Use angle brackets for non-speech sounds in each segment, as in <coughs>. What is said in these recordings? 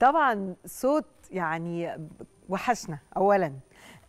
طبعا صوت يعني وحشنا اولا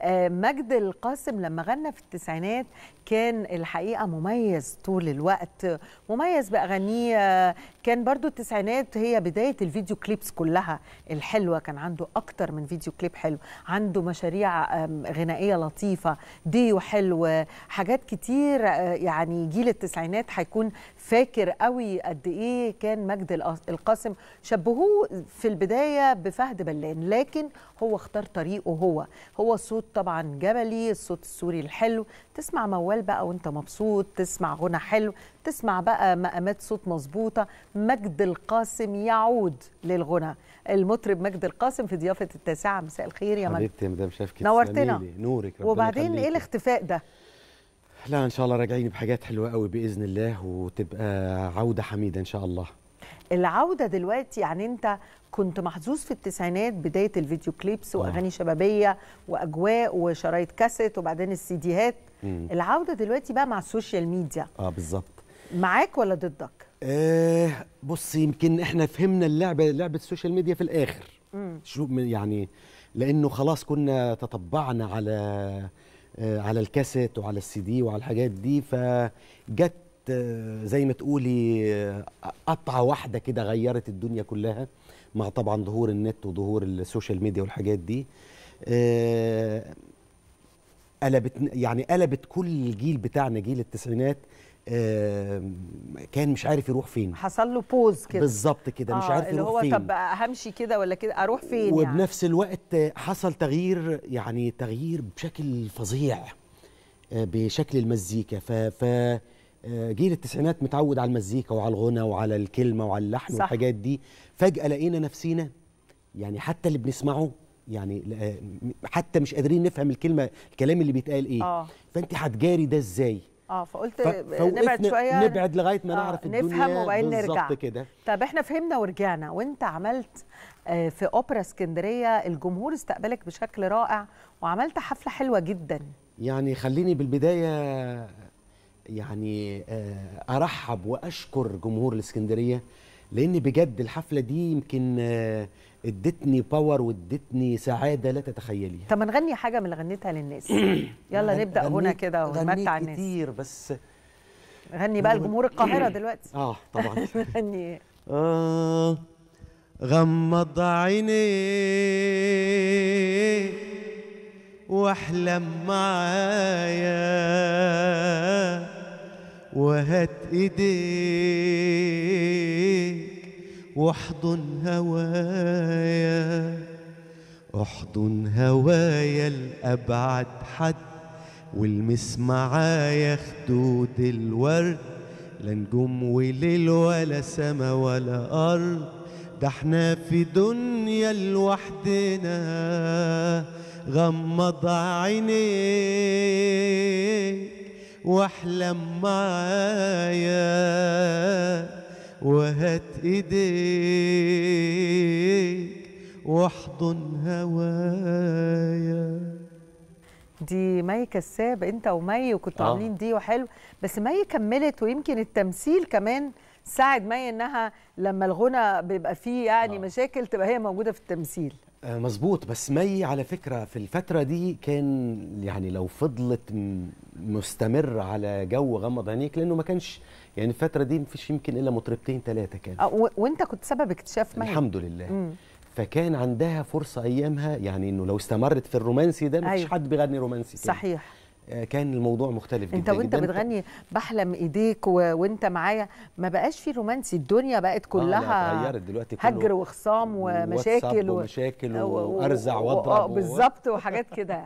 آه، مجد القاسم لما غنى في التسعينات كان الحقيقه مميز طول الوقت مميز باغانيه آه، كان برضو التسعينات هي بدايه الفيديو كليبس كلها الحلوه كان عنده اكتر من فيديو كليب حلو عنده مشاريع غنائيه لطيفه ديو حلو حاجات كتير آه، يعني جيل التسعينات هيكون فاكر قوي قد ايه كان مجد القاسم شبهوه في البدايه بفهد بلان لكن هو اختار طريقه هو هو صوت طبعا جبلي الصوت السوري الحلو تسمع موال بقى وانت مبسوط تسمع غنى حلو تسمع بقى مقامات صوت مظبوطة مجد القاسم يعود للغنى المطرب مجد القاسم في ضيافة التاسعة مساء الخير يا مجد حبيبتي مدام شفكي نورتنا نورك ربنا وبعدين ايه الاختفاء ده لا ان شاء الله راجعين بحاجات حلوه قوي باذن الله وتبقى عوده حميده ان شاء الله العوده دلوقتي يعني انت كنت محظوظ في التسعينات بدايه الفيديو كليبس نعم. واغاني شبابيه واجواء وشرايط كاسيت وبعدين السيديهات العوده دلوقتي بقى مع السوشيال ميديا اه بالظبط معاك ولا ضدك آه بص يمكن احنا فهمنا اللعبه لعبه السوشيال ميديا في الاخر مم. شو يعني لانه خلاص كنا تطبعنا على آه على الكاسيت وعلى السي دي وعلى الحاجات دي فجت زي ما تقولي قطعه واحده كده غيرت الدنيا كلها مع طبعا ظهور النت وظهور السوشيال ميديا والحاجات دي آه، قلبت يعني قلبت كل الجيل بتاعنا جيل التسعينات آه، كان مش عارف يروح فين حصل له بوز كده بالظبط كده آه مش عارف آه، يروح فين اللي هو طب همشي كده ولا كده اروح فين يعني؟ وبنفس يعني. الوقت حصل تغيير يعني تغيير بشكل فظيع بشكل المزيكا ف, ف آه، جيل التسعينات متعود على المزيكا وعلى الغنى وعلى الكلمه وعلى اللحن صح. والحاجات دي فجاه لقينا نفسينا يعني حتى اللي بنسمعه يعني آه، حتى مش قادرين نفهم الكلمه الكلام اللي بيتقال ايه آه. فانت هتجاري ده ازاي اه فقلت نبعد شويه نبعد لغايه ما آه نعرف الدنيا نفهم وبعدين نرجع كده طب احنا فهمنا ورجعنا وانت عملت آه، في اوبرا اسكندريه الجمهور استقبلك بشكل رائع وعملت حفله حلوه جدا يعني خليني بالبدايه يعني آه، ارحب واشكر جمهور الاسكندريه لان بجد الحفله دي يمكن آه، ادتني باور وادتني سعاده لا تتخيليها طب ما نغني حاجه من اللي غنيتها للناس <clears throat> يلا نبدا هنا كده ونمتع الناس كتير بس غني بقى لجمهور القاهره <clears throat> دلوقتي اه طبعا <laughs> غني ايه آه، غمض عينيك واحلم معايا وهات ايديك واحضن هوايا احضن هوايا لابعد حد والمس معايا خدود الورد لا نجوم وليل ولا سما ولا ارض ده احنا في دنيا لوحدنا غمض عينيك واحلم معايا وهات ايديك واحضن هوايا دي مي كساب انت ومي وكنتوا آه. عاملين دي وحلو بس مي كملت ويمكن التمثيل كمان ساعد مي انها لما الغنى بيبقى فيه يعني آه. مشاكل تبقى هي موجوده في التمثيل آه، مظبوط بس مي على فكرة في الفترة دي كان يعني لو فضلت مستمر على جو غمض عينيك لأنه ما كانش يعني الفترة دي مفيش يمكن إلا مطربتين ثلاثة كان آه، وأنت كنت سبب اكتشاف مي الحمد لله مم. فكان عندها فرصة أيامها يعني إنه لو استمرت في الرومانسي ده مفيش أيوه. حد بيغني رومانسي صحيح كان الموضوع مختلف جدا انت وانت جداً. بتغني بحلم ايديك و... وانت معايا ما بقاش في رومانسي الدنيا بقت آه، كلها اتغيرت آه دلوقتي هجر وخصام ومشاكل ومشاكل وارزع واضرب آه، بالظبط وحاجات كده <laughs>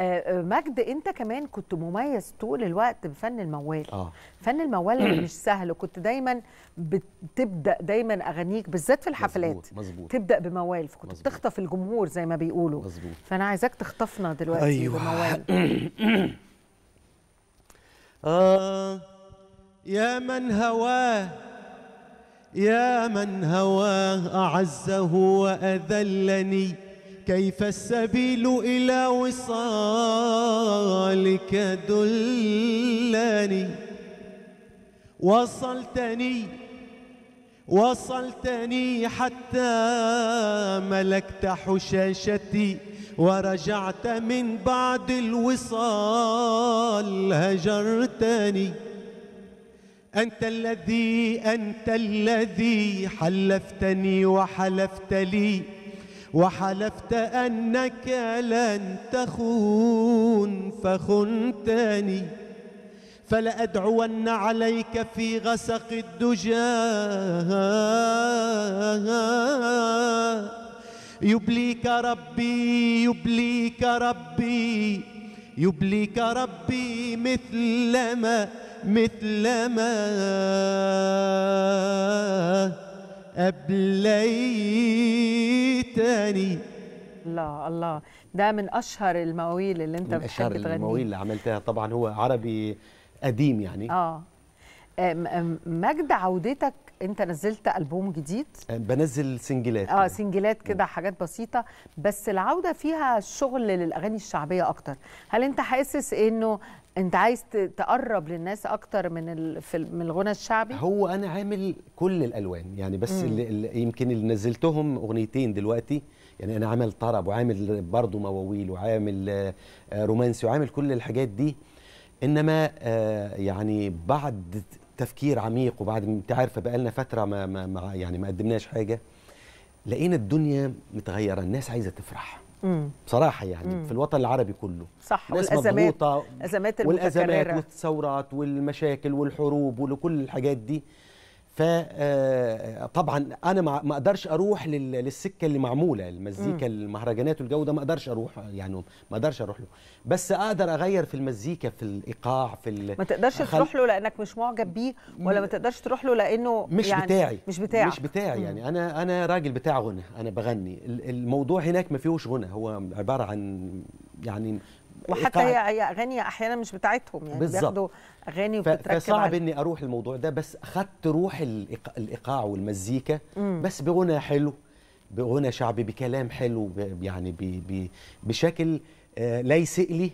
آه، آه، مجد انت كمان كنت مميز طول الوقت بفن الموال آه. فن الموال مش سهل كنت دايما بتبدا دايما اغانيك بالذات في الحفلات مزبوط. مزبوط. تبدا بموال فكنت مزبوط. بتخطف الجمهور زي ما بيقولوا مزبوط. فانا عايزاك تخطفنا دلوقتي أيوة. بموال <coughs> آه يا من هواه يا من هواه أعزه وأذلني كيف السبيل إلى وصالك دلني وصلتني وصلتني حتى ملكت حشاشتي ورجعت من بعد الوصال هجرتني أنت الذي أنت الذي حلفتني وحلفت لي وحلفت أنك لن تخون فخنتني فلأدعون عليك في غسق الدجى يبليك ربي يبليك ربي يبليك ربي مثلما مثلما أبليتني الله الله ده من أشهر المواويل اللي أنت بتحب من أشهر المواويل اللي عملتها طبعا هو عربي قديم يعني آه مجد عودتك انت نزلت البوم جديد أه، بنزل سنجلات اه سنجلات كده حاجات بسيطه بس العوده فيها شغل للاغاني الشعبيه اكتر هل انت حاسس انه انت عايز تقرب للناس اكتر من في من الغنى الشعبي هو انا عامل كل الالوان يعني بس مم. اللي يمكن اللي نزلتهم اغنيتين دلوقتي يعني انا عامل طرب وعامل برضه مواويل وعامل آه، رومانسي وعامل كل الحاجات دي انما آه، يعني بعد تفكير عميق وبعد انت عارفه بقى لنا فتره ما يعني ما قدمناش حاجه لقينا الدنيا متغيره الناس عايزه تفرح مم. بصراحه يعني مم. في الوطن العربي كله صح ناس والازمات الازمات والازمات والثورات والمشاكل والحروب وكل الحاجات دي فطبعا آه، انا ما اقدرش اروح للسكه اللي معموله المزيكا المهرجانات والجو ده ما اقدرش اروح يعني ما اقدرش اروح له بس اقدر اغير في المزيكا في الايقاع في ما تقدرش أخل... تروح له لانك مش معجب بيه ولا ما تقدرش تروح له لانه مش يعني بتاعي مش بتاعي مش بتاعي يعني انا انا راجل بتاع غنى انا بغني الموضوع هناك ما فيهوش غنى هو عباره عن يعني وحتى هي هي اغاني احيانا مش بتاعتهم يعني بالزبط. بياخدوا اغاني وبتتركب فصعب اني اروح الموضوع ده بس اخذت روح الإيقاع, والمزيكا بس بغنى حلو بغنى شعبي بكلام حلو يعني بي بي بشكل آه، لا يسئلي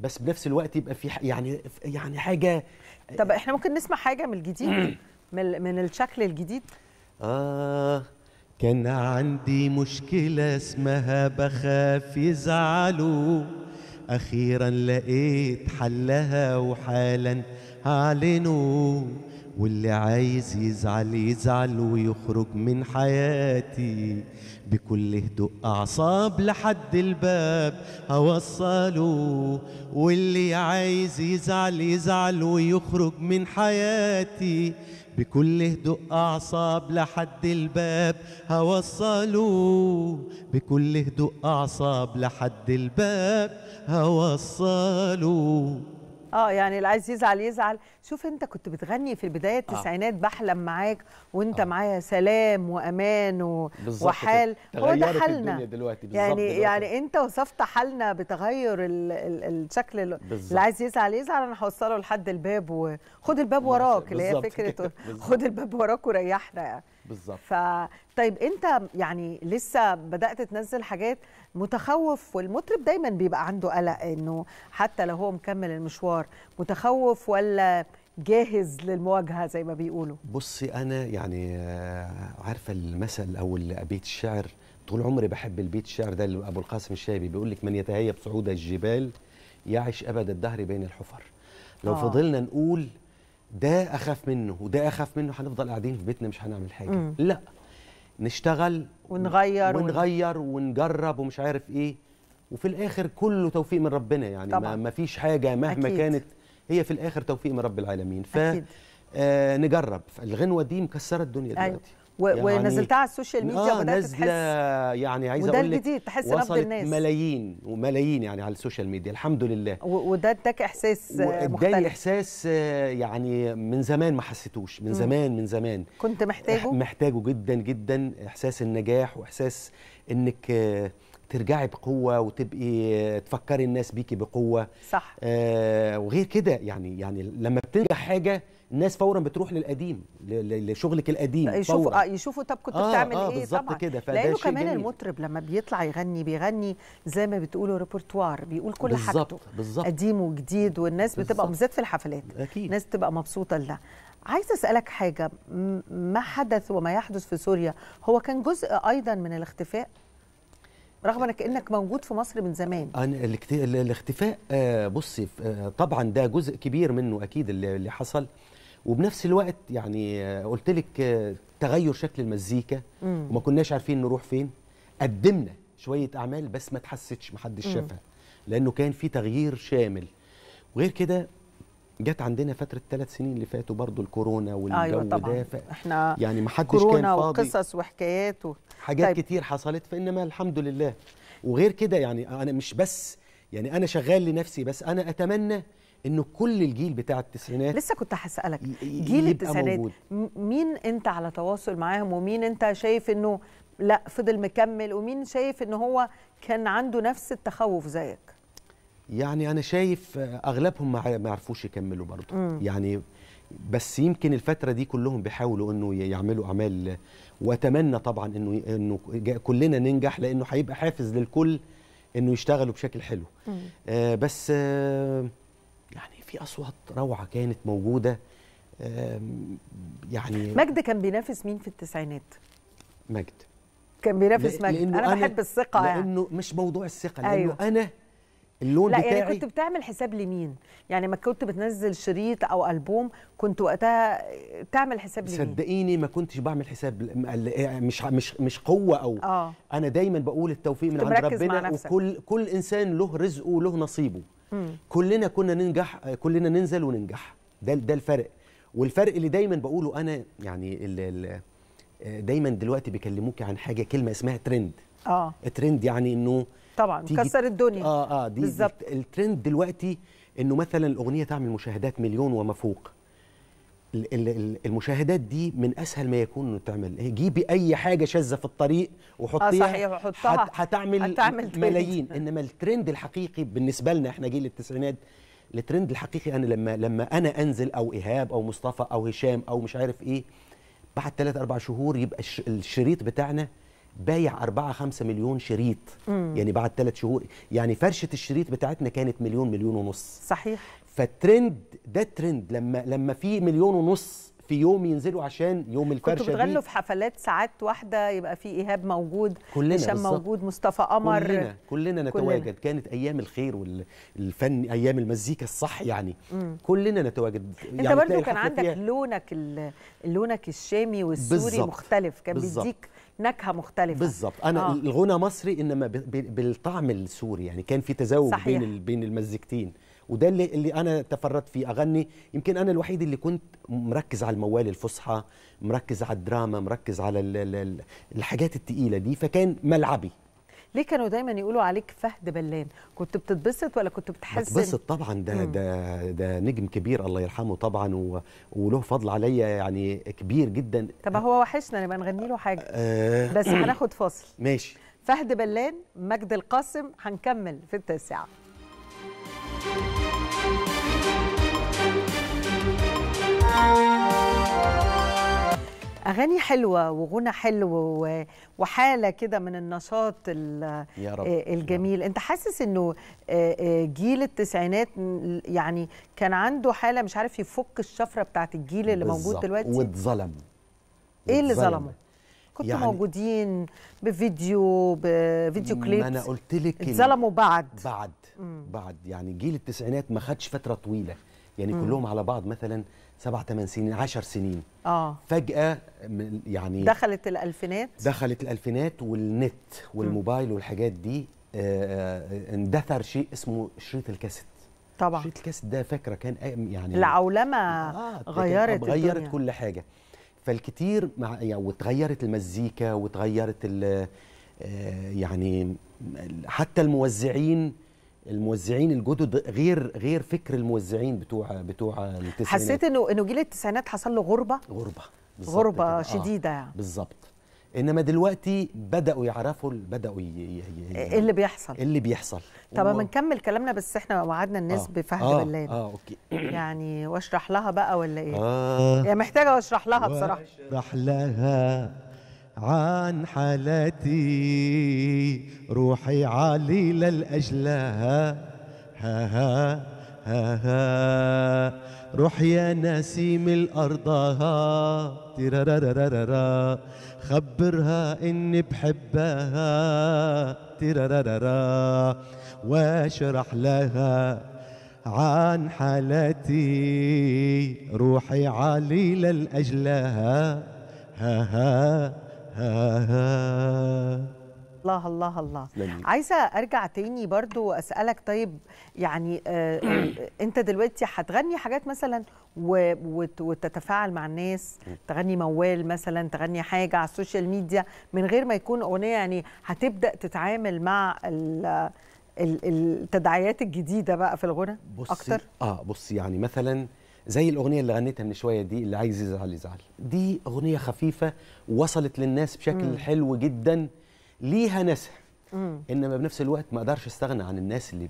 بس بنفس الوقت يبقى في يعني يعني حاجه آه، طب احنا ممكن نسمع حاجه من الجديد <clears throat> من من الشكل الجديد اه كان عندي مشكله اسمها بخاف يزعلوا أخيرا لقيت حلها وحالا هعلنه واللي عايز يزعل يزعل ويخرج من حياتي بكل هدوء أعصاب لحد الباب هوصله واللي عايز يزعل يزعل ويخرج من حياتي بكل هدوء أعصاب لحد الباب هوصلوا بكل هدوء أعصاب لحد الباب هوصلوا اه يعني اللي عايز يزعل يزعل شوف انت كنت بتغني في آه. التسعينات بحلم معاك وانت آه. معايا سلام وامان و... وحال هو ده حالنا يعني دلوقتي. يعني انت وصفت حالنا بتغير ال... ال... الشكل اللي عايز يزعل يزعل انا هوصله لحد الباب وخد الباب وراك اللي هي فكره خد الباب وراك وريحنا يعني بالظبط ف... طيب انت يعني لسه بدات تنزل حاجات متخوف والمطرب دايما بيبقى عنده قلق انه حتى لو هو مكمل المشوار متخوف ولا جاهز للمواجهه زي ما بيقولوا بصي انا يعني آه، عارفه المثل او بيت الشعر طول عمري بحب البيت الشعر ده اللي ابو القاسم الشايبي بيقول لك من يتهيب صعود الجبال يعش ابد الدهر بين الحفر لو آه. فضلنا نقول ده اخاف منه وده اخاف منه هنفضل قاعدين في بيتنا مش هنعمل حاجه مم. لا نشتغل ونغير ونغير ونجرب ومش عارف ايه وفي الاخر كله توفيق من ربنا يعني طبعا. ما فيش حاجه مهما أكيد. كانت هي في الاخر توفيق من رب العالمين ف أكيد. آه نجرب الغنوه دي مكسره الدنيا أيوة. دلوقتي أيوه. يعني ونزلتها على السوشيال ميديا آه وبدات تحس يعني عايز اقول لك جديد تحس رفض الناس ملايين وملايين يعني على السوشيال ميديا الحمد لله وده اداك احساس مختلف اداني احساس آه، يعني من زمان ما حسيتوش من زمان من زمان كنت محتاجه محتاجه جدا جدا احساس النجاح واحساس انك آه، ترجعي بقوه وتبقي آه، تفكري الناس بيكي بقوه صح آه وغير كده يعني يعني لما بتنجح حاجه الناس فورا بتروح للقديم لشغلك القديم يشوف فورا. آه يشوفوا طب كنت آه بتعمل آه ايه بالظبط كده فده لانه شيء كمان جميل. المطرب لما بيطلع يغني بيغني زي ما بتقولوا ريبرتوار بيقول كل بالزبط. حاجته بالزبط. قديم وجديد والناس بالزبط. بتبقى بالذات في الحفلات أكيد. الناس بتبقى مبسوطه لده عايز اسالك حاجه ما حدث وما يحدث في سوريا هو كان جزء ايضا من الاختفاء رغم انك انك موجود في مصر من زمان أنا الاختفاء آه، بصي آه، طبعا ده جزء كبير منه اكيد اللي حصل وبنفس الوقت يعني قلت لك تغير شكل المزيكا وما كناش عارفين نروح فين قدمنا شويه اعمال بس ما اتحستش ما حدش شافها لانه كان في تغيير شامل وغير كده جت عندنا فتره ثلاث سنين اللي فاتوا برضو الكورونا والجو أيوة طبعا. ده احنا يعني ما حدش كان فاضي وقصص وحكايات و... حاجات طيب. كتير حصلت فانما الحمد لله وغير كده يعني انا مش بس يعني انا شغال لنفسي بس انا اتمنى انه كل الجيل بتاع التسعينات لسه كنت هسالك جيل التسعينات موجود. مين انت على تواصل معاهم ومين انت شايف انه لا فضل مكمل ومين شايف ان هو كان عنده نفس التخوف زيك يعني انا شايف اغلبهم ما عرفوش يكملوا برضه يعني بس يمكن الفتره دي كلهم بيحاولوا انه يعملوا اعمال واتمنى طبعا انه انه كلنا ننجح لانه هيبقى حافز للكل انه يشتغلوا بشكل حلو آه بس آه يعني في اصوات روعه كانت موجوده يعني مجد كان بينافس مين في التسعينات؟ مجد كان بينافس مجد انا بحب الثقه يعني. لانه يعني. مش موضوع الثقه لانه أيوه. انا اللون لا يعني بتاعي لا يعني كنت بتعمل حساب لمين يعني ما كنت بتنزل شريط او البوم كنت وقتها تعمل حساب لمين صدقيني ما كنتش بعمل حساب مش مش مش قوه او آه. انا دايما بقول التوفيق من عند ربنا وكل كل انسان له رزقه وله نصيبه مم. كلنا كنا ننجح كلنا ننزل وننجح ده ده الفرق والفرق اللي دايما بقوله انا يعني ال ال دايما دلوقتي بيكلموك عن حاجه كلمه اسمها ترند اه ترند يعني انه طبعا كسر الدنيا اه اه دي بالزبط. الترند دلوقتي انه مثلا الاغنيه تعمل مشاهدات مليون وما فوق المشاهدات دي من اسهل ما يكون انه تعمل جيبي اي حاجه شاذه في الطريق وحطيها آه صحيح هتعمل هتعمل ملايين انما الترند الحقيقي بالنسبه لنا احنا جيل التسعينات الترند الحقيقي انا لما لما انا انزل او ايهاب او مصطفى او هشام او مش عارف ايه بعد ثلاث اربع شهور يبقى الشريط بتاعنا بايع 4 5 مليون شريط مم. يعني بعد ثلاث شهور يعني فرشه الشريط بتاعتنا كانت مليون مليون ونص صحيح فالترند ده ترند لما لما في مليون ونص في يوم ينزلوا عشان يوم الفرشه كنتوا بتغنوا في حفلات ساعات واحده يبقى في ايهاب موجود كلنا هشام موجود مصطفى قمر كلنا كلنا نتواجد كلنا. كانت ايام الخير والفن ايام المزيكا الصح يعني مم. كلنا نتواجد انت يعني برضو كان عندك لونك لونك الشامي والسوري بالزبط. مختلف كان بيديك نكهه مختلفه بالظبط انا آه. الغنى مصري انما بالطعم السوري يعني كان في تزاوج صحيح. بين بين المزيكتين وده اللي, اللي انا تفردت فيه اغني يمكن انا الوحيد اللي كنت مركز على الموال الفصحى مركز على الدراما مركز على الحاجات التقيله دي فكان ملعبي ليه كانوا دايما يقولوا عليك فهد بلان كنت بتتبسط ولا كنت بتحس بتبسط طبعا ده ده ده نجم كبير الله يرحمه طبعا و... وله فضل عليا يعني كبير جدا طب هو وحشنا نبقى نغني له حاجه أه بس هناخد فاصل <clears throat> ماشي فهد بلان مجد القاسم هنكمل في التاسعه Thank you. اغاني حلوه وغنى حلو وحاله كده من النشاط آه، يا رب. الجميل انت حاسس انه آه، آه، جيل التسعينات يعني كان عنده حاله مش عارف يفك الشفره بتاعه الجيل اللي موجود دلوقتي واتظلم ايه اللي ظلمه كنتوا يعني موجودين بفيديو بفيديو كليبس ما انا قلت لك اتظلموا بعد بعد مم. بعد يعني جيل التسعينات ما خدش فتره طويله يعني م. كلهم على بعض مثلا سبع ثمان سنين عشر سنين اه فجأة يعني دخلت الألفينات دخلت الألفينات والنت والموبايل والحاجات دي آه، آه، اندثر شيء اسمه شريط الكاسيت طبعا شريط الكاسيت ده فاكره كان يعني العولمة آه, آه، غيرت غيرت كل حاجة فالكتير مع يعني وتغيرت المزيكا وتغيرت يعني حتى الموزعين الموزعين الجدد غير غير فكر الموزعين بتوع بتوع التسعينات حسيت انه انه جيل التسعينات حصل له غربه غربه غربه كده. آه، شديده آه يعني بالظبط انما دلوقتي بداوا يعرفوا بداوا ايه اللي بيحصل إيه اللي بيحصل طب ما نكمل كلامنا بس احنا وعدنا الناس آه بفهد آه بلاد اه اوكي <clears throat> يعني واشرح لها بقى ولا ايه؟ آه يعني محتاجه اشرح لها بصراحه اشرح لها عن حالتي روحي عالي للأجلها ها ها ها ها روح يا نسيم الأرض ها خبرها إني بحبها تيرارارا واشرح لها عن حالتي روحي عالي للأجلها ها ها الله الله الله لمين. عايزه ارجع تاني برضو اسالك طيب يعني آه, آه، انت دلوقتي هتغني حاجات مثلا وتتفاعل مع الناس تغني موال مثلا تغني حاجه على السوشيال ميديا من غير ما يكون اغنيه يعني هتبدا تتعامل مع التدعيات الجديده بقى في الغنى اكتر اه بص يعني مثلا زي الاغنيه اللي غنيتها من شويه دي اللي عايز يزعل يزعل دي اغنيه خفيفه وصلت للناس بشكل مم. حلو جدا ليها ناسها انما بنفس الوقت ما اقدرش استغنى عن الناس اللي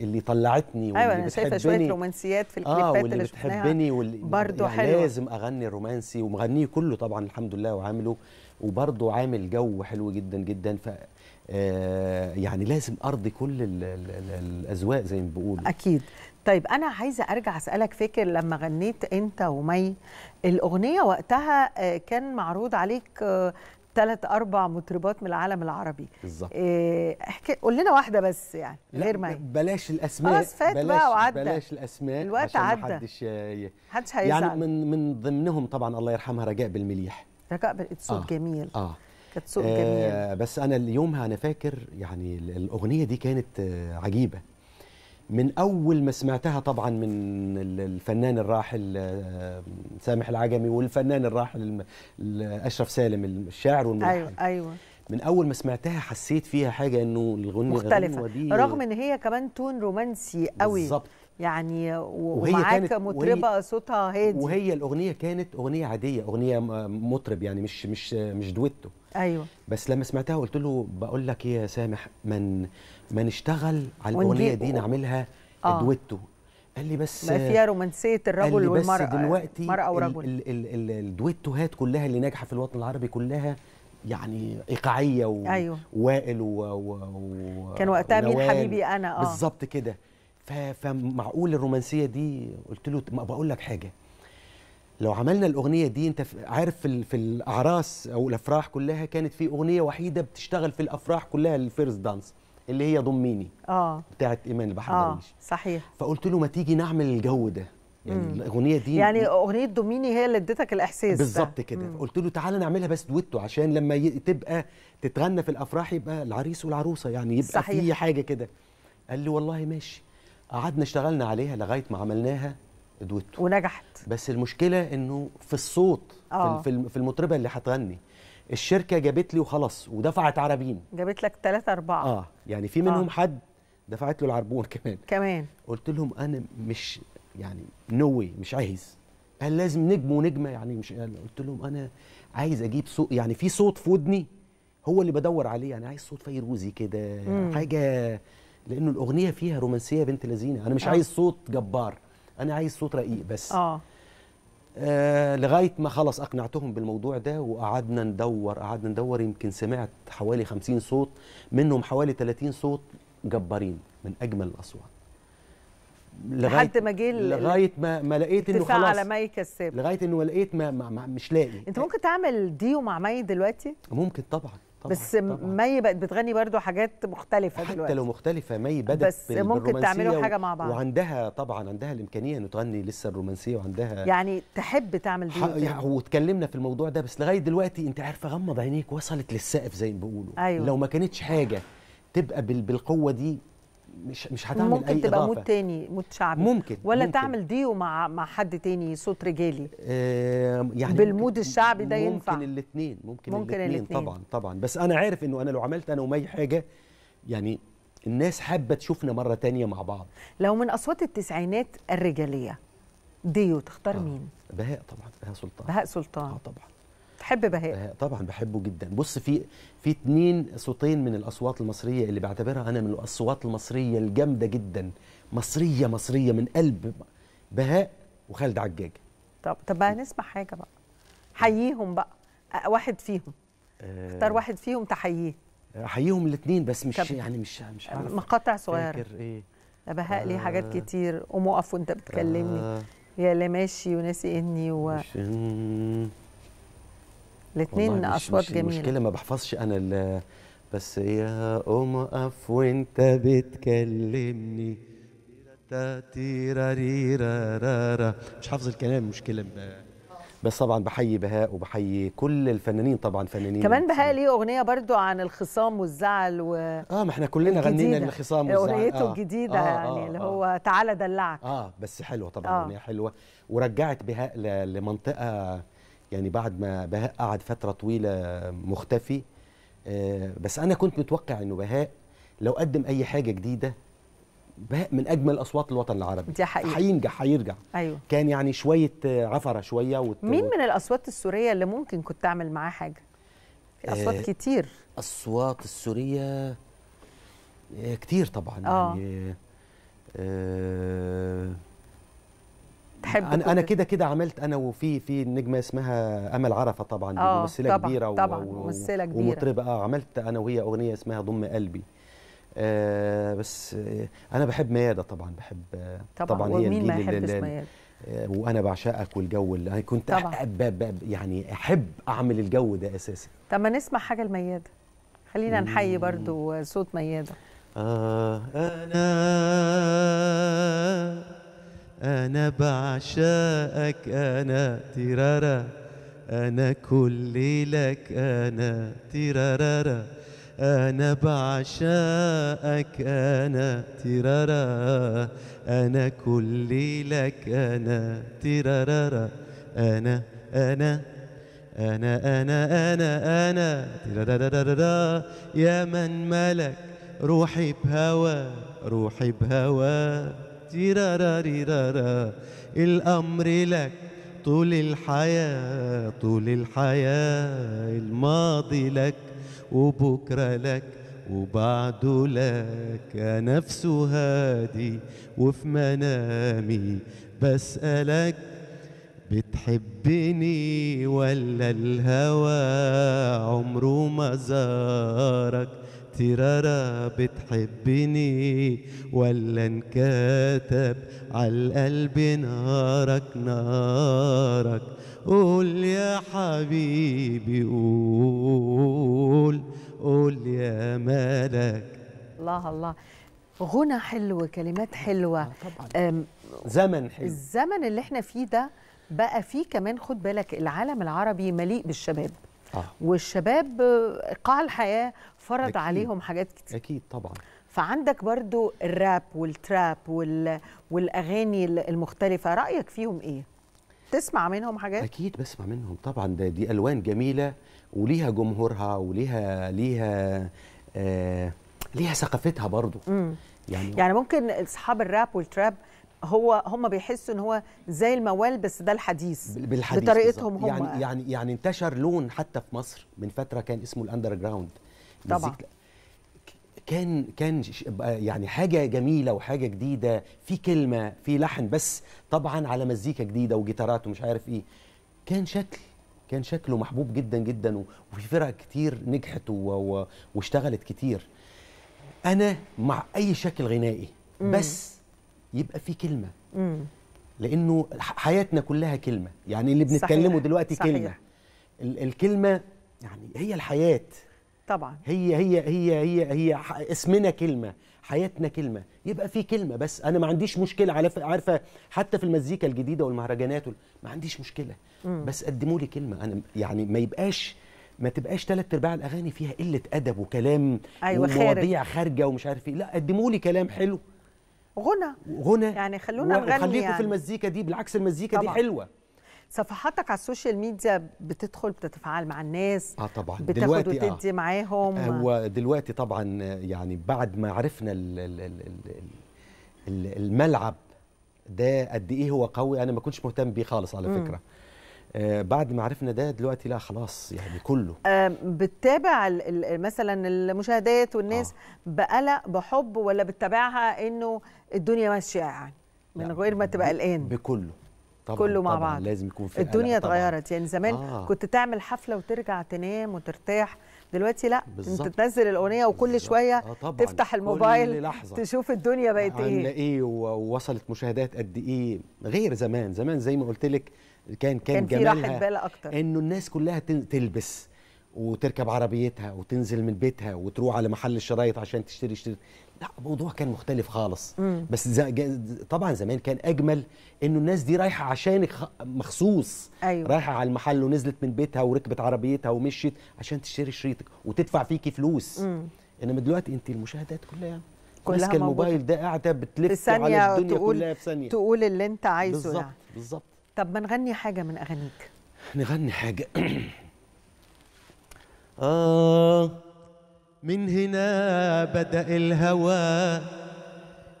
اللي طلعتني أيوة، واللي أيوة أنا شايفه شويه رومانسيات في الكليبات آه واللي اللي بتحبني واللي برضه يعني حلو لازم اغني الرومانسي ومغنيه كله طبعا الحمد لله وعامله وبرضه عامل جو حلو جدا جدا ف آه، يعني لازم ارضي كل ال الاذواق زي ما بيقولوا اكيد طيب انا عايزه ارجع اسالك فاكر لما غنيت انت ومي الاغنيه وقتها آه، كان معروض عليك ثلاث آه، اربع مطربات من العالم العربي بالظبط آه، احكي قول لنا واحده بس يعني غير مي بلاش الاسماء خلاص فات بقى وعدى بلاش الاسماء الوقت عدى محدش محدش هيزعل يعني من من ضمنهم طبعا الله يرحمها رجاء بالمليح رجاء بالمليح صوت آه. جميل اه كانت صوت آه جميل بس انا اليوم انا فاكر يعني الاغنيه دي كانت عجيبه من اول ما سمعتها طبعا من الفنان الراحل آه، سامح العجمي والفنان الراحل اشرف سالم الشاعر والملحن ايوه ايوه من اول ما سمعتها حسيت فيها حاجه انه الغنيه مختلفه رغم ان هي كمان تون رومانسي قوي بالظبط يعني ومعاك مطربه صوتها هادي وهي الاغنيه كانت اغنيه عاديه اغنيه مطرب يعني مش مش مش دويتو ايوه بس لما سمعتها قلت له بقول لك ايه يا سامح من ما نشتغل على الاغنيه دي نعملها آه. دويتو قال لي بس ما فيها رومانسيه الرجل والمراه بس دلوقتي المراه ورجل الدويتوهات كلها اللي ناجحه في الوطن العربي كلها يعني ايقاعيه و... أيوة. ووائل و... و... كان وقتها مين حبيبي انا اه بالظبط كده فمعقول الرومانسيه دي قلت له ما بقول لك حاجه لو عملنا الاغنيه دي انت عارف في, في الاعراس او الافراح كلها كانت في اغنيه وحيده بتشتغل في الافراح كلها الفيرست دانس اللي هي ضميني اه بتاعت ايمان البحر اه صحيح فقلت له ما تيجي نعمل الجو ده يعني مم. الاغنيه دي يعني اغنيه ضميني هي اللي ادتك الاحساس بالظبط كده قلت له تعالى نعملها بس دويتو عشان لما ي... تبقى تتغنى في الافراح يبقى العريس والعروسه يعني يبقى صحيح. في حاجه كده قال لي والله ماشي قعدنا اشتغلنا عليها لغايه ما عملناها دويتو ونجحت بس المشكله انه في الصوت آه. في المطربه اللي هتغني الشركه جابت لي وخلاص ودفعت عربين جابت لك ثلاثة أربعة اه يعني في منهم آه. حد دفعت له العربون <laughs> كمان كمان قلت لهم انا مش يعني نوي مش عايز قال لازم نجم ونجمه يعني مش قلت لهم انا عايز اجيب صوت يعني في صوت في ودني هو اللي بدور عليه يعني عايز صوت فيروزي كده حاجه لانه الاغنيه فيها رومانسيه بنت لذينه انا مش أوه. عايز صوت جبار انا عايز صوت رقيق بس اه آه لغايه ما خلص اقنعتهم بالموضوع ده وقعدنا ندور قعدنا ندور يمكن سمعت حوالي 50 صوت منهم حوالي 30 صوت جبارين من اجمل الاصوات لغايه لحد ما جه لغايه ما ما لقيت انه خلاص على مي كساب لغايه انه لقيت ما, ما, ما مش لاقي انت ممكن تعمل ديو مع مي دلوقتي ممكن طبعا طبعًا بس طبعًا. مي بقت بتغني برضو حاجات مختلفه حتى دلوقتي حتى لو مختلفه مي بدات بس ممكن تعملوا حاجه مع بعض وعندها طبعا عندها الامكانيه انه تغني لسه الرومانسيه وعندها يعني تحب تعمل دي يعني واتكلمنا في الموضوع ده بس لغايه دلوقتي انت عارفه غمض عينيك وصلت للسقف زي ما بيقولوا أيوة. لو ما كانتش حاجه تبقى بالقوه دي مش مش هتعمل ممكن اي تبقى مود تاني مود شعبي ممكن ولا ممكن. تعمل ديو مع مع حد تاني صوت رجالي آه يعني بالمود الشعبي ده ينفع ممكن الاثنين ممكن, ممكن الاثنين طبعا طبعا بس انا عارف انه انا لو عملت انا ومي حاجه يعني الناس حابه تشوفنا مره تانية مع بعض لو من اصوات التسعينات الرجاليه ديو تختار آه. مين بهاء طبعا بهاء سلطان بهاء سلطان اه طبعا بتحب بهاء طبعا بحبه جدا بص في في اتنين صوتين من الاصوات المصريه اللي بعتبرها انا من الاصوات المصريه الجامده جدا مصريه مصريه من قلب بهاء وخالد عجاج طب طب بقى نسمع حاجه بقى حييهم بقى واحد فيهم آه. اختار واحد فيهم تحييه احييهم الاثنين بس مش يعني مش مش عارف مقاطع صغيره فاكر ايه بهاء آه ليه حاجات آه. كتير قوم اقف وانت بتكلمني آه يا اللي ماشي وناسي اني و الاثنين اصوات مش جميله المشكله ما بحفظش انا بس يا قوم اقف وانت بتكلمني مش حافظ الكلام مشكله بس طبعا بحيي بهاء وبحيي كل الفنانين طبعا فنانين كمان بهاء ليه اغنيه برضو عن الخصام والزعل و اه ما احنا كلنا غنينا الخصام والزعل اغنيته آه الجديده آه يعني آه اللي آه. هو آه تعالى دلعك اه بس حلوه طبعا آه. اغنيه آه حلوه ورجعت بهاء لمنطقه يعني بعد ما بهاء قعد فتره طويله مختفي آه، بس انا كنت متوقع انه بهاء لو قدم اي حاجه جديده بهاء من اجمل اصوات الوطن العربي دي حقيقة. هينجح هيرجع ايوه كان يعني شويه عفره شويه وت... مين من الاصوات السوريه اللي ممكن كنت تعمل معاه حاجه في اصوات آه كتير اصوات السوريه آه، كتير طبعا آه. يعني آه بحب انا, أنا كده كده عملت انا وفي في نجمه اسمها امل عرفه طبعا دي آه، ممثله كبيره طبعا ممثله كبيره ومطربه اه عملت انا وهي اغنيه اسمها ضم قلبي آه بس آه انا بحب مياده طبعا بحب آه طبعا, طبعا هي الجيل ما يحبش مياده آه، وانا بعشقك والجو اللي كنت أحب يعني احب اعمل الجو ده اساسا طب ما نسمع حاجه لمياده خلينا نحيي برضو صوت مياده آه انا أنا بعشقك أنا ترارا أنا كل لك أنا تيرارا أنا بعشقك أنا ترارا أنا كل لك أنا تيرارا أنا أنا أنا أنا أنا أنا تيرارا يا من ملك روحي بهوى روحي بهوى تيرارارارا الأمر لك طول الحياة طول الحياة الماضي لك وبكرة لك وبعده لك نفس هادي وفي منامي بسألك بتحبني ولا الهوى عمره ما زارك ترارا بتحبني ولا انكتب على القلب نارك نارك قول يا حبيبي قول قول يا ملك الله الله غنى حلو كلمات حلوة آه، طبعا. زمن حلو الزمن اللي احنا فيه ده بقى فيه كمان خد بالك العالم العربي مليء بالشباب آه. والشباب قاع الحياة فرض أكيد. عليهم حاجات كتير اكيد طبعا فعندك برضو الراب والتراب وال... والاغاني المختلفه رايك فيهم ايه تسمع منهم حاجات اكيد بسمع منهم طبعا ده دي الوان جميله وليها جمهورها وليها ليها آه ليها ثقافتها برضو مم. يعني يعني ممكن اصحاب الراب والتراب هو هم بيحسوا ان هو زي الموال بس ده الحديث بالحديث بطريقتهم يعني هم يعني يعني يعني انتشر لون حتى في مصر من فتره كان اسمه الاندر جراوند طبعا كان كان يعني حاجه جميله وحاجه جديده في كلمه في لحن بس طبعا على مزيكا جديده وجيتارات ومش عارف ايه كان شكل كان شكله محبوب جدا جدا وفي فرق كتير نجحت واشتغلت كتير انا مع اي شكل غنائي بس يبقى في كلمه لانه حياتنا كلها كلمه يعني اللي بنتكلمه دلوقتي صحيح. كلمه الكلمه يعني هي الحياه طبعا هي هي هي هي هي اسمنا كلمه حياتنا كلمه يبقى في كلمه بس انا ما عنديش مشكله عارفه حتى في المزيكا الجديده والمهرجانات ما عنديش مشكله مم. بس قدموا لي كلمه انا يعني ما يبقاش ما تبقاش ثلاث ارباع الاغاني فيها قله ادب وكلام أيوة ومواضيع خارج. خارجه ومش عارف ايه لا قدموا لي كلام حلو غنى غنى يعني خلونا نغني خليكم يعني. في المزيكا دي بالعكس المزيكا طبعًا. دي حلوه صفحاتك على السوشيال ميديا بتدخل بتتفاعل مع الناس اه طبعا بتاخد وتدي آه. معاهم هو دلوقتي طبعا يعني بعد ما عرفنا الـ الـ الـ الـ الملعب ده قد ايه هو قوي انا ما كنتش مهتم بيه خالص على فكره م. آه، بعد ما عرفنا ده دلوقتي لا خلاص يعني كله آه، بتتابع مثلا المشاهدات والناس آه. بقلق بحب ولا بتتابعها انه الدنيا ماشيه يعني من غير ما تبقى قلقان بكله طبعًا كله مع طبعًا بعض لازم يكون في الدنيا اتغيرت يعني زمان آه. كنت تعمل حفله وترجع تنام وترتاح دلوقتي لا بالزبط. انت تنزل الاغنيه وكل بالزبط. شويه آه طبعًا. تفتح الموبايل لحظة. تشوف الدنيا بقت ايه عامله ايه ووصلت مشاهدات قد ايه غير زمان زمان زي ما قلت لك كان كان, كان جمالها انه الناس كلها تلبس وتركب عربيتها وتنزل من بيتها وتروح على محل الشرايط عشان تشتري شريط لا الموضوع كان مختلف خالص مم. بس طبعا زمان كان اجمل انه الناس دي رايحه عشانك مخصوص أيوة. رايحه على المحل ونزلت من بيتها وركبت عربيتها ومشيت عشان تشتري شريطك وتدفع فيكي فلوس مم. انما دلوقتي انت المشاهدات كلها كلها ماسكه الموبايل ده قاعده بتلف على الدنيا تقول كلها في ثانيه تقول اللي انت عايزه بالظبط يعني. بالظبط طب ما نغني حاجه من اغانيك نغني حاجه <clears throat> آه من هنا بدأ الهوى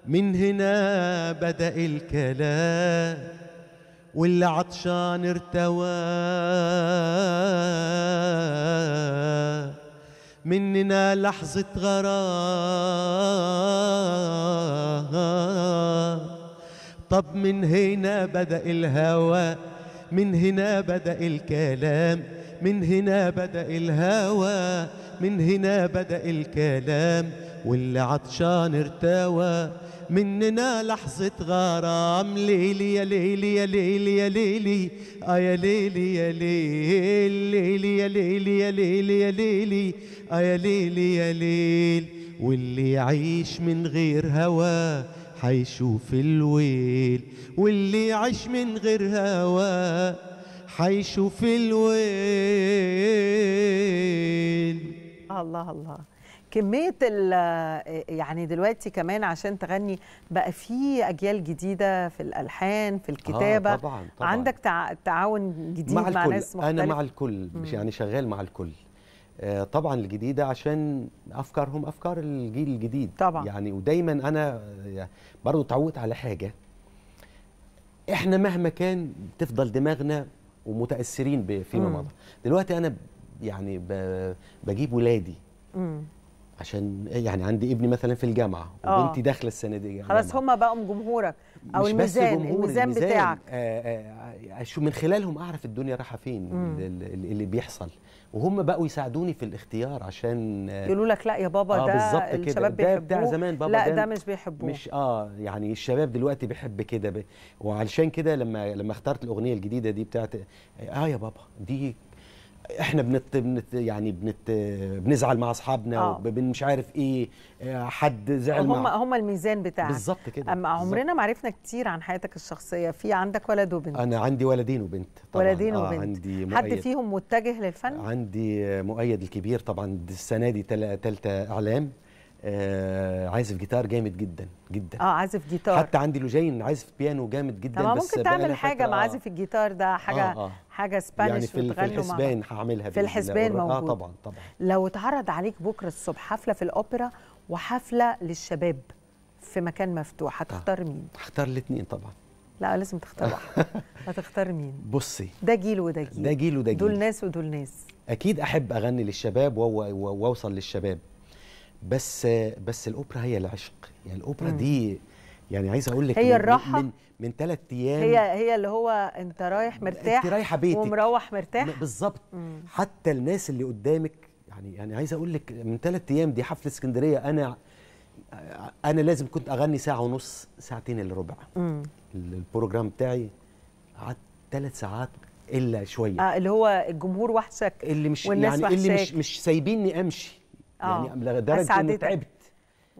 من هنا بدأ الكلام واللي عطشان ارتوى مننا لحظة غرام طب من هنا بدأ الهوى من هنا بدأ الكلام من هنا بدأ الهوى من هنا بدأ الكلام واللي عطشان ارتوى مننا لحظة غرام ليلي يا ليلي يا ليلي يا ليلي آه يا ليلي يا ليلي يا ليلي يا ليلي يا ليلي آه يا ليلي يا ليل واللي يعيش من غير هوا حيشوف الويل واللي يعيش من غير هوا حيشوف الويل الله الله كميه يعني دلوقتي كمان عشان تغني بقى في اجيال جديده في الالحان في الكتابه آه طبعا طبعا عندك تعاون جديد مع, مع ناس مختلفه انا مع الكل مش يعني شغال مع الكل آه طبعا الجديده عشان افكارهم افكار الجيل الجديد طبعا يعني ودايما انا برضو اتعودت على حاجه احنا مهما كان تفضل دماغنا ومتاثرين فيما مضى دلوقتي انا يعني بجيب ولادي عشان يعني عندي ابني مثلا في الجامعه وبنتي آه. داخله السنه دي يعني خلاص هم بقوا جمهورك او مش الميزان بس جمهور الميزان, الميزان بتاعك آه، آه، شو من خلالهم اعرف الدنيا رايحه فين اللي بيحصل وهم بقوا يساعدوني في الاختيار عشان يقولوا لك لا يا بابا آه ده الشباب بيحبوه ده بتاع زمان بابا لا ده, ده مش بيحبوه مش اه يعني الشباب دلوقتي بيحب كده وعلشان كده لما لما اخترت الاغنيه الجديده دي بتاعت اه يا بابا دي احنا بنت, بنت يعني بنت بنزعل مع اصحابنا آه. مش عارف ايه آه، حد زعل هم هم الميزان بتاعك بالظبط كده اما عمرنا ما عرفنا كتير عن حياتك الشخصيه في عندك ولد وبنت انا عندي ولدين وبنت طبعا ولدين آه، وبنت آه عندي مؤيد. حد فيهم متجه للفن عندي مؤيد الكبير طبعا السنه دي ثالثه اعلام آه عازف جيتار جامد جدا جدا اه عازف جيتار حتى عندي لوجين عازف بيانو جامد جدا طبعا بس ممكن تعمل حاجه مع عازف الجيتار ده آه، حاجه آه آه. حاجه سبانيش يعني في الحسبان هعملها في الحسبان آه، موجود اه طبعا طبعا لو اتعرض عليك بكره الصبح حفله في الاوبرا وحفله للشباب في مكان مفتوح هتختار آه، مين؟ هختار الاثنين طبعا لا لازم تختار واحد <laughs> هتختار مين؟ بصي ده جيل وده جيل ده جيل وده جيل دول ناس ودول ناس اكيد احب اغني للشباب واوصل للشباب بس بس الاوبرا هي العشق يعني الاوبرا مم. دي يعني عايز اقول لك هي الراحه من من ثلاث ايام هي هي اللي هو انت رايح مرتاح انت رايحه بيتك ومروح مرتاح بالظبط حتى الناس اللي قدامك يعني يعني عايز اقول لك من ثلاث ايام دي حفله اسكندريه انا انا لازم كنت اغني ساعه ونص ساعتين الا ربع البروجرام بتاعي قعدت ثلاث ساعات الا شويه آه اللي هو الجمهور وحشك اللي مش والناس يعني وحشاك. اللي مش مش سايبيني امشي يعني آه. لدرجه اني تعبت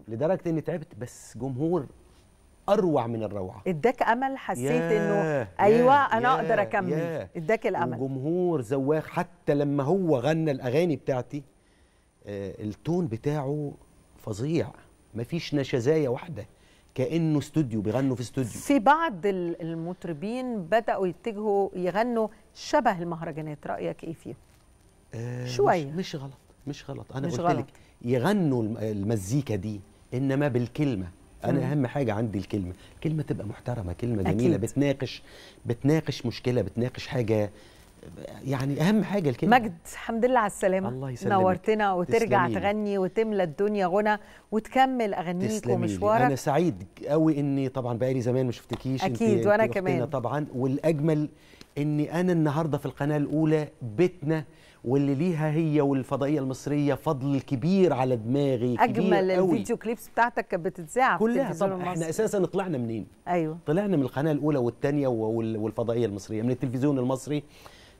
لدرجه اني تعبت بس جمهور اروع من الروعه اداك امل حسيت انه ايوه انا اقدر اكمل اداك الامل الجمهور زواخ حتى لما هو غنى الاغاني بتاعتي آه التون بتاعه فظيع مفيش نشازايه واحده كانه استوديو بيغنوا في استوديو في بعض المطربين بداوا يتجهوا يغنوا شبه المهرجانات رايك ايه فيهم آه شويه مش, مش غلط مش غلط انا مش قلت غلط. لك يغنوا المزيكا دي انما بالكلمه انا اهم حاجه عندي الكلمه الكلمه تبقى محترمه كلمه أكيد. جميله بتناقش بتناقش مشكله بتناقش حاجه يعني اهم حاجه الكلمه مجد الحمد لله على السلامه الله يسلمك نورتنا وترجع تسلمين. تغني وتملى الدنيا غنى وتكمل اغانيك ومشوارك انا سعيد قوي اني طبعا بقالي زمان ما شفتكيش اكيد وانا كمان طبعا والاجمل اني انا النهارده في القناه الاولى بيتنا واللي ليها هي والفضائيه المصريه فضل كبير على دماغي اجمل كبير الفيديو كليبس بتاعتك كانت بتتذاع كلها طبعا احنا اساسا طلعنا منين ايوه طلعنا من القناه الاولى والثانيه والفضائيه المصريه من التلفزيون المصري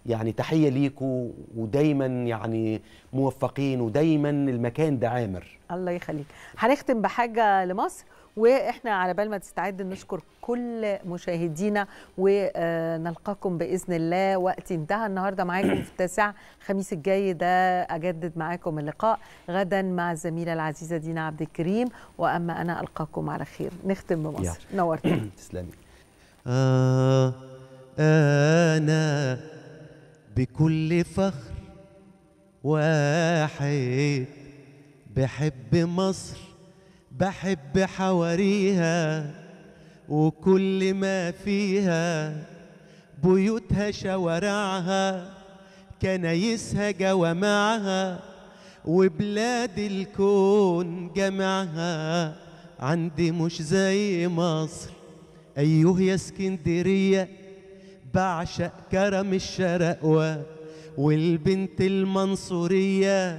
يعني تحيه ليكم ودايما يعني موفقين ودايما المكان ده عامر الله يخليك هنختم بحاجه لمصر واحنا على بال ما تستعد نشكر كل مشاهدينا ونلقاكم باذن الله وقت انتهى النهارده معاكم في التاسع الخميس الجاي ده اجدد معاكم اللقاء غدا مع الزميله العزيزه دينا عبد الكريم واما انا القاكم على خير نختم بمصر نورتنا <clears throat> تسلمي آه، انا بكل فخر واحد بحب مصر بحب حواريها وكل ما فيها بيوتها شوارعها كنايسها جوامعها وبلاد الكون جمعها عندي مش زي مصر أيوه يا اسكندرية بعشق كرم الشرقوة والبنت المنصورية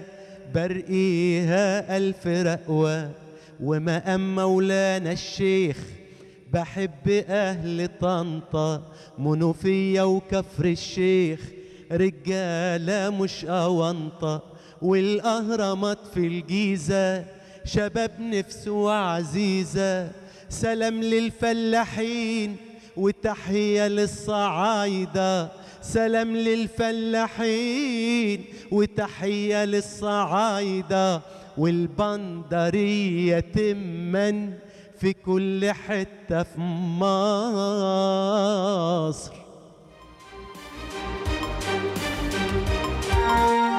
برقيها ألف رقوة ومقام مولانا الشيخ بحب أهل طنطا منوفية وكفر الشيخ رجالة مش أونطة والأهرامات في الجيزة شباب نفسه عزيزة سلام للفلاحين وتحية للصعايدة سلام للفلاحين وتحية للصعايدة والبندرية تمن في كل حتة في مصر